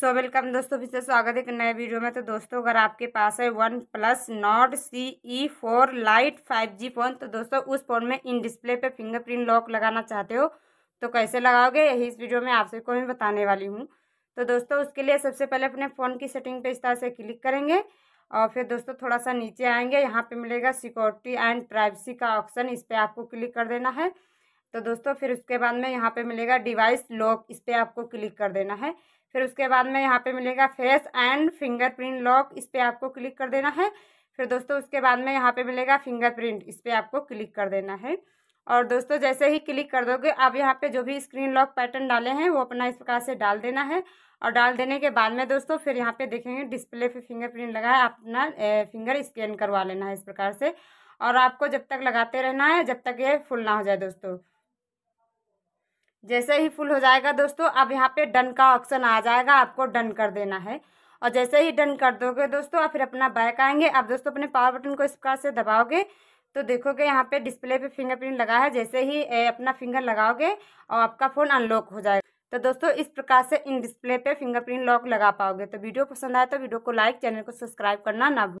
सो so, welcome दोस्तों फिर से स्वागत है एक नए वीडियो में तो दोस्तों अगर आपके पास है OnePlus Nord C E four lite five G phone तो दोस्तों उस फ़ोन में इन डिस्प्ले पे फिंगरप्रिंट लॉक लगाना चाहते हो तो कैसे लगाओगे यही इस वीडियो में आप सबको मैं बताने वाली हूँ तो दोस्तों उसके लिए सबसे पहले अपने फ़ोन की सेटिंग पे इस तरह से क्लिक करेंगे और फिर दोस्तों थोड़ा सा नीचे आएंगे यहाँ पर मिलेगा सिक्योरिटी एंड प्राइवेसी का ऑप्शन इस पर आपको क्लिक कर देना है तो दोस्तों फिर उसके बाद में यहाँ पे मिलेगा डिवाइस लॉक इस पर आपको क्लिक कर देना है फिर उसके बाद में यहाँ पे मिलेगा फेस एंड फिंगरप्रिंट लॉक इस पर आपको क्लिक कर देना है फिर दोस्तों उसके बाद में यहाँ पे मिलेगा फिंगरप्रिंट इस पर आपको क्लिक कर देना है और दोस्तों जैसे ही क्लिक कर दोगे आप यहाँ पे जो भी स्क्रीन लॉक पैटर्न डाले हैं वो अपना इस प्रकार से डाल देना है और डाल देने के बाद में दोस्तों फिर यहाँ पे देखेंगे डिस्प्ले पे फिंगरप्रिंट लगा है अपना फिंगर स्कैन करवा लेना है इस प्रकार से और आपको जब तक लगाते रहना है जब तक ये फुल ना हो जाए दोस्तों जैसे ही फुल हो जाएगा दोस्तों अब यहाँ पे डन का ऑप्शन आ जाएगा आपको डन कर देना है और जैसे ही डन कर दोगे दोस्तों आप फिर अपना बैक आएंगे आप दोस्तों अपने पावर बटन को इस प्रकार से दबाओगे तो देखोगे यहाँ पे डिस्प्ले पे फिंगरप्रिंट लगा है जैसे ही अपना फिंगर लगाओगे और आपका फ़ोन अनलॉक हो जाएगा तो दोस्तों इस प्रकार से इन डिस्प्ले पे फिंगरप्रिंट लॉक लगा पाओगे तो वीडियो पसंद आए तो वीडियो को लाइक चैनल को सब्सक्राइब करना ना भूल